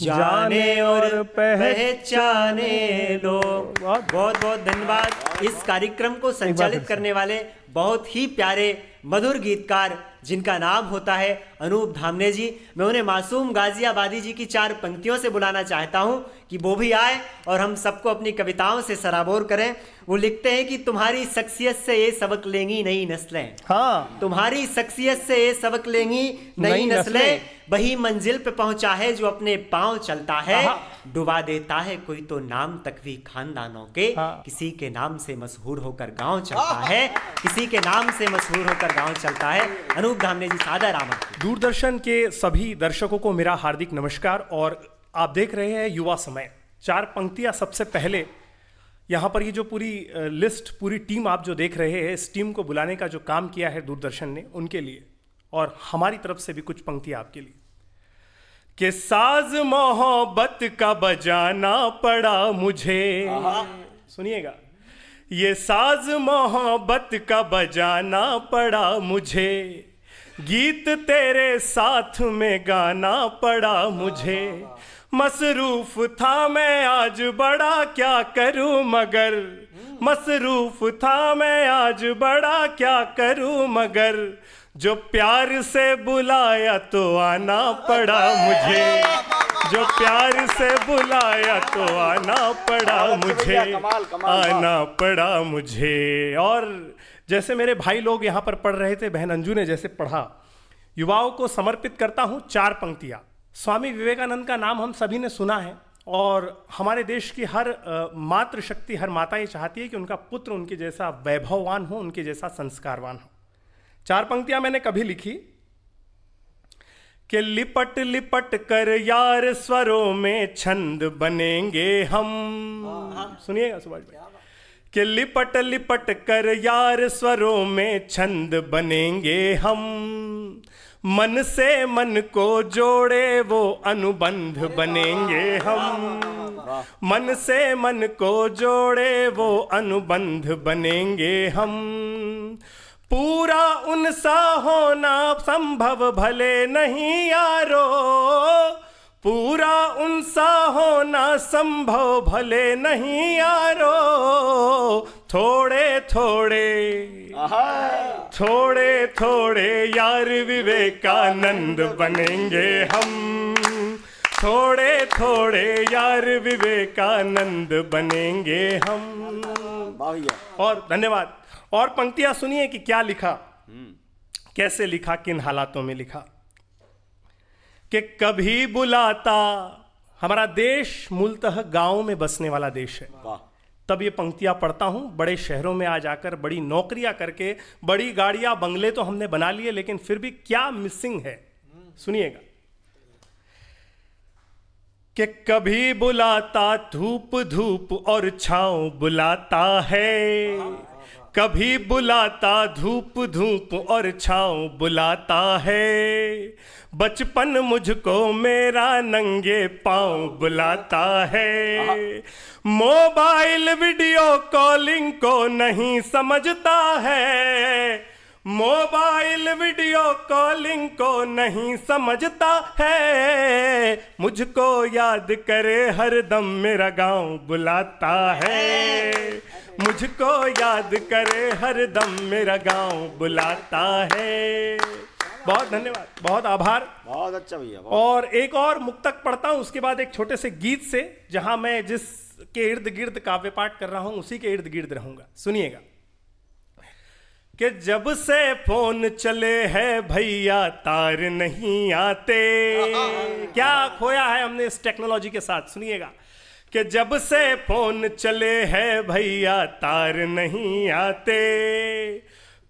जाने और पहचाने लो बहुत बहुत धन्यवाद इस कार्यक्रम को संचालित करने वाले बहुत ही प्यारे मधुर गीतकार जिनका नाम होता है अनूप धामने जी मैं उन्हें मासूम गाजियाबादी जी की चार पंक्तियों से बुलाना चाहता हूँ कि वो भी आए और हम सबको अपनी कविताओं से सराबोर करें वो लिखते हैं कि तुम्हारी शख्सियत से ये सबक लेंगी नई नस्लें हाँ तुम्हारी शख्सियत से ये सबक लेंगी नई नस्लें वही मंजिल पे पहुंचा है जो अपने पांव चलता है हाँ। डुबा देता है कोई तो नाम तक भी खानदानों के हाँ। किसी के नाम से मशहूर होकर गांव चलता है किसी के नाम से मशहूर होकर गांव चलता है अनूप धामने जी सादा रामा दूरदर्शन के सभी दर्शकों को मेरा हार्दिक नमस्कार और आप देख रहे हैं युवा समय चार पंक्तियां सबसे पहले यहां पर ये जो पूरी लिस्ट पूरी टीम आप जो देख रहे हैं इस टीम को बुलाने का जो काम किया है दूरदर्शन ने उनके लिए और हमारी तरफ से भी कुछ पंक्तियां आपके लिए के साज मोहब्बत का बजाना पड़ा मुझे सुनिएगा ये साज मोहब्बत का बजाना पड़ा मुझे गीत तेरे साथ में गाना पड़ा मुझे मसरूफ था मैं आज बड़ा क्या करूं मगर मसरूफ था मैं आज बड़ा क्या करूं मगर जो प्यार से बुलाया तो आना पड़ा मुझे जो प्यार से बुलाया तो आना पड़ा मुझे आना पड़ा मुझे और जैसे मेरे भाई लोग यहाँ पर पढ़ रहे थे बहन अंजू ने जैसे पढ़ा युवाओं को समर्पित करता हूँ चार पंक्तियाँ स्वामी विवेकानंद का नाम हम सभी ने सुना है और हमारे देश की हर मातृशक्ति हर माता ये चाहती है कि उनका पुत्र उनके जैसा वैभववान हो उनके जैसा संस्कारवान हो चार पंक्तियां मैंने कभी लिखी कि लिपट लिपट कर यार स्वरों में छंद बनेंगे हम हाँ, सुनिएगा सुभाष भाई कि लिपट लिपट कर यार स्वरों में छंद बनेंगे हम मन से मन को जोड़े वो अनुबंध बनेंगे हम मन से मन को जोड़े वो अनुबंध बनेंगे हम पूरा उनसा होना संभव भले नहीं यारो पूरा उनसा होना संभव भले नहीं यारो थोड़े थोड़े थोड़े थोड़े यार विवेकानंद बनेंगे हम थोड़े थोड़े यार विवेकानंद बनेंगे हम और धन्यवाद और पंक्तियां सुनिए कि क्या लिखा कैसे लिखा किन हालातों में लिखा कि कभी बुलाता हमारा देश मूलतः गांव में बसने वाला देश है वाह तब ये पंक्तियाँ पढ़ता हूँ बड़े शहरों में आ जाकर बड़ी नौकरियाँ करके बड़ी गाड़ियाँ बंगले तो हमने बना लिए लेकिन फिर भी क्या मिसिंग है सुनिएगा कि कभी बुलाता धूप धूप और छाव बुलाता है कभी बुलाता धूप धूप और छाँव बुलाता है बचपन मुझको मेरा नंगे पाँव बुलाता है मोबाइल वीडियो कॉलिंग को नहीं समझता है मोबाइल वीडियो कॉलिंग को नहीं समझता है मुझको याद करे हर दम मेरा गांव बुलाता है मुझको याद करे हर दम मेरा गांव बुलाता है बहुत धन्यवाद बहुत आभार बहुत अच्छा भैया और एक और मुक्तक पढ़ता हूँ उसके बाद एक छोटे से गीत से जहां मैं जिस के इर्द गिर्द काव्य पाठ कर रहा हूँ उसी के इर्द गिर्द रहूंगा सुनिएगा कि जब से फोन चले हैं भैया तार नहीं आते क्या खोया है हमने इस टेक्नोलॉजी के साथ सुनिएगा कि जब से फोन चले हैं भैया तार नहीं आते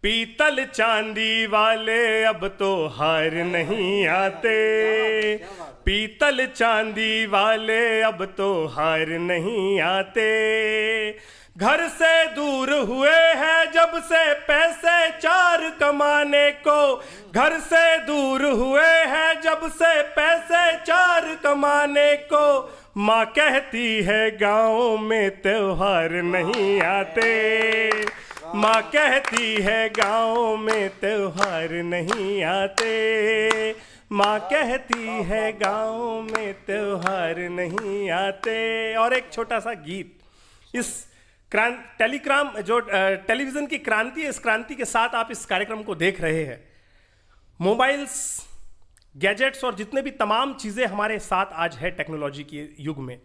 पीतल चांदी वाले अब तो हार नहीं आते पीतल चांदी वाले अब तो हार नहीं आते घर से दूर हुए हैं जब से पैसे चार कमाने को घर से दूर हुए हैं जब से पैसे चार कमाने को माँ कहती है गाँव में त्योहार नहीं आते माँ कहती है गाँव में त्योहार नहीं आते माँ कहती है गाँव में त्योहार नहीं आते और एक छोटा सा गीत इस क्रांत टेलीग्राम जो टेलीविज़न की क्रांति है इस क्रांति के साथ आप इस कार्यक्रम को देख रहे हैं मोबाइल्स गैजेट्स और जितने भी तमाम चीज़ें हमारे साथ आज है टेक्नोलॉजी के युग में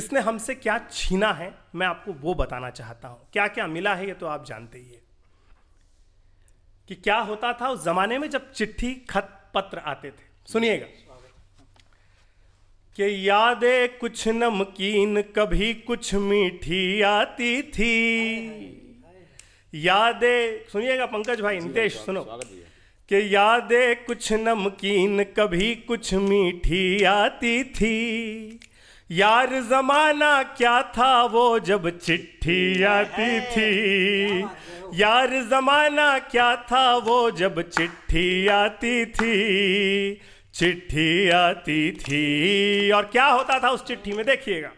इसने हमसे क्या छीना है मैं आपको वो बताना चाहता हूँ क्या क्या मिला है ये तो आप जानते ही है कि क्या होता था उस ज़माने में जब चिट्ठी खत पत्र आते थे सुनिएगा कि यादें कुछ नमकीन कभी कुछ मीठी आती थी यादें सुनिएगा पंकज भाई नितेश सुनो कि यादें कुछ नमकीन कभी कुछ मीठी आती थी यार जमाना क्या था वो जब चिट्ठी आती थी यार जमाना क्या था वो जब चिट्ठी आती थी चिट्ठी आती थी और क्या होता था उस चिट्ठी में देखिएगा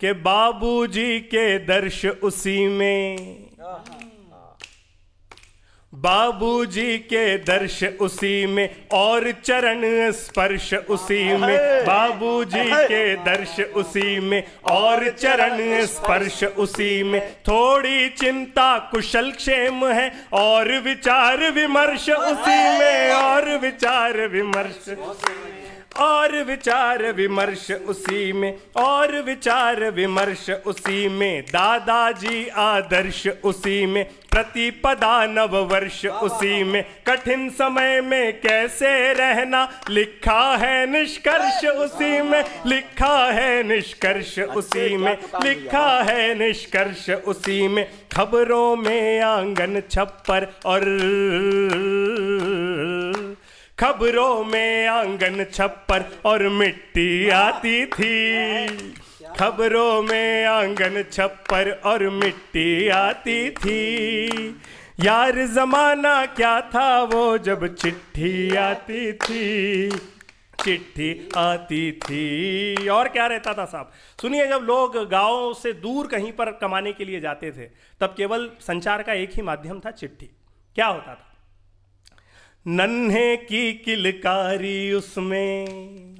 कि बाबूजी के दर्श उसी में बाबूजी के दर्श उसी में और चरण स्पर्श उसी में बाबूजी के दर्श उसी में और चरण स्पर्श उसी में थोड़ी चिंता कुशल क्षेम है और विचार विमर्श उसी में और विचार विमर्श और विचार विमर्श उसी में और विचार विमर्श उसी में दादाजी आदर्श उसी में प्रतिपदा नव वर्ष उसी में कठिन समय में कैसे रहना लिखा है निष्कर्ष उसी में लिखा है निष्कर्ष उसी में लिखा है निष्कर्ष उसी में खबरों में आंगन छप्पर और खबरों में आंगन छप्पर और मिट्टी आती थी खबरों में आंगन छप्पर और मिट्टी आती थी यार जमाना क्या था वो जब चिट्ठी आती थी चिट्ठी आती थी और क्या रहता था साहब सुनिए जब लोग गांव से दूर कहीं पर कमाने के लिए जाते थे तब केवल संचार का एक ही माध्यम था चिट्ठी क्या होता था नन्हे की किलकारी उसमें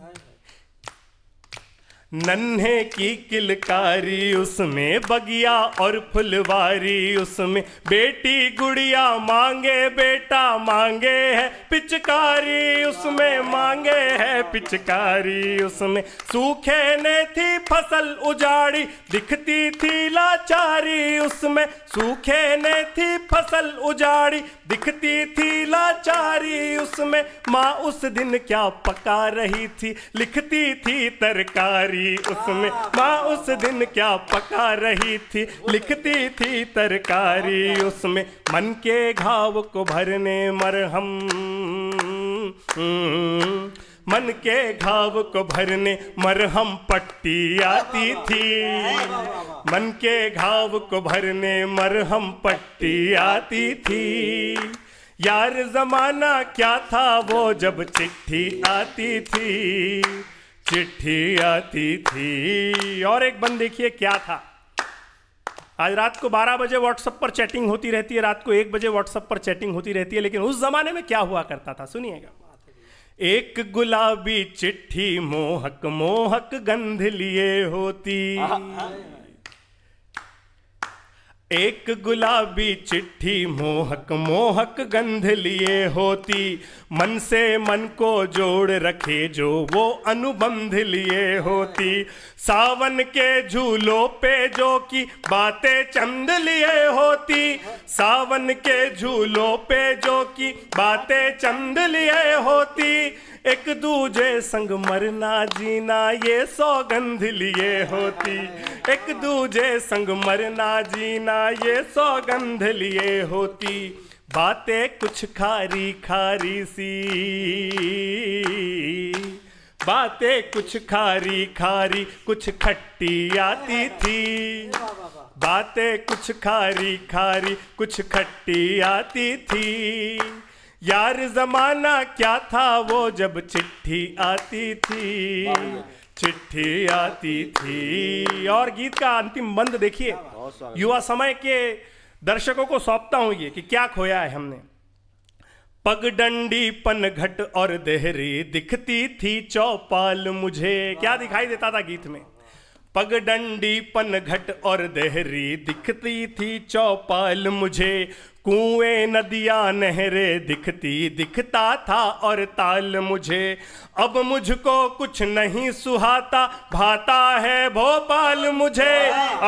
नन्हे की किलकारी उसमें बगिया और फुलवारी उसमें बेटी गुड़िया मांगे बेटा मांगे है पिचकारी उसमें मांगे है पिचकारी उसमें सूखे ने थी फसल उजाड़ी दिखती थी लाचारी उसमें सूखे ने थी फसल उजाड़ी दिखती थी लाचारी उसमें माँ उस दिन क्या पका रही थी लिखती थी तरकारी थी उसमें माँ उस दिन क्या पका रही थी लिखती थी तरकारी उसमें मन के घाव को भरने मरहम मन के घाव को भरने मरहम पट्टी आती थी मन के घाव को भरने मरहम पट्टी आती थी यार जमाना क्या था वो जब चिट्ठी आती थी चिट्ठी आती थी और एक बंद देखिए क्या था आज रात को 12 बजे व्हाट्सएप पर चैटिंग होती रहती है रात को एक बजे व्हाट्सएप पर चैटिंग होती रहती है लेकिन उस जमाने में क्या हुआ करता था सुनिएगा एक गुलाबी चिट्ठी मोहक मोहक गंध लिए होती एक गुलाबी चिट्ठी मोहक मोहक गंध लिए होती मन से मन को जोड़ रखे जो वो अनुबंध लिए होती सावन के झूलों पे जो की बातें चंद लिए होती सावन के झूलों पे जो की बातें चंद लिए होती एक दूजे संग मरना जीना ये सौगंध लिए होती एक दूजे संग मरना जीना ये सौगंध लिए होती बातें कुछ खारी खारी सी बातें कुछ खारी खारी कुछ खट्टी आती थी बातें कुछ खारी खारी कुछ खट्टी आती थी यार जमाना क्या था वो जब चिट्ठी आती थी चिट्ठी आती थी और गीत का अंतिम बंद देखिए युवा समय के दर्शकों को सौंपता हूं ये कि क्या खोया है हमने पगडंडी पनघट और देहरी दिखती थी चौपाल मुझे क्या दिखाई देता था गीत में पगडंडी पनघट और देहरी दिखती थी चौपाल मुझे कुएं नदियां नहरे दिखती दिखता था और ताल मुझे अब मुझको कुछ नहीं सुहाता भाता है भोपाल मुझे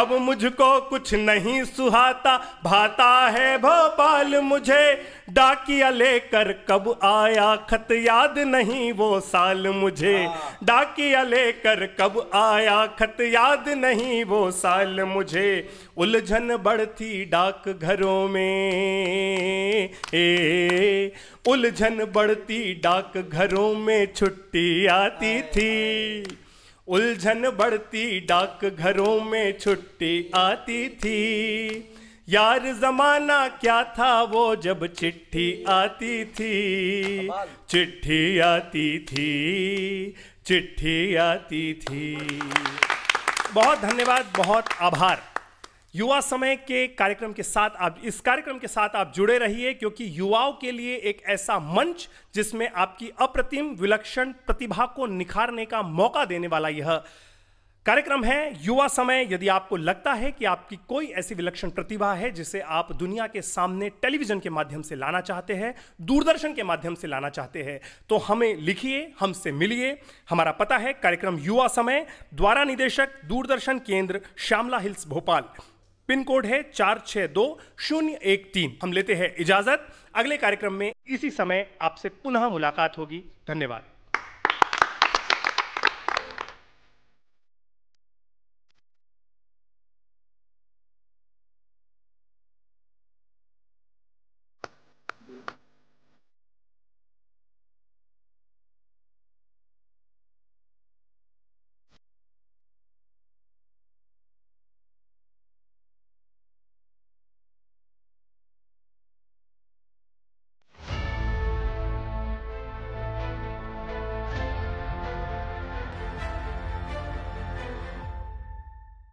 अब मुझको कुछ नहीं सुहाता भाता है भोपाल मुझे डाकिया लेकर कब आया खत याद नहीं वो साल मुझे डाकिया लेकर कब आया खत याद नहीं वो साल मुझे उलझन बढ़ती डाक घरों में ए उलझन बढ़ती डाक घरों में छुट्टी आती थी उलझन बढ़ती डाक घरों में छुट्टी आती थी यार जमाना क्या था वो जब चिट्ठी आती थी चिट्ठी आती थी चिट्ठी आती थी बहुत धन्यवाद बहुत आभार युवा समय के कार्यक्रम के साथ आप इस कार्यक्रम के साथ आप जुड़े रहिए क्योंकि युवाओं के लिए एक ऐसा मंच जिसमें आपकी अप्रतिम विलक्षण प्रतिभा को निखारने का मौका देने वाला यह कार्यक्रम है युवा समय यदि आपको लगता है कि आपकी कोई ऐसी विलक्षण प्रतिभा है जिसे आप दुनिया के सामने टेलीविजन के माध्यम से लाना चाहते हैं दूरदर्शन के माध्यम से लाना चाहते हैं तो हमें लिखिए हमसे मिलिए हमारा पता है कार्यक्रम युवा समय द्वारा निदेशक दूरदर्शन केंद्र Shyamla hills Bhopal pin code है चार छह दो शून्य एक तीन हम लेते हैं इजाजत अगले कार्यक्रम में इसी समय आपसे पुनः मुलाकात होगी धन्यवाद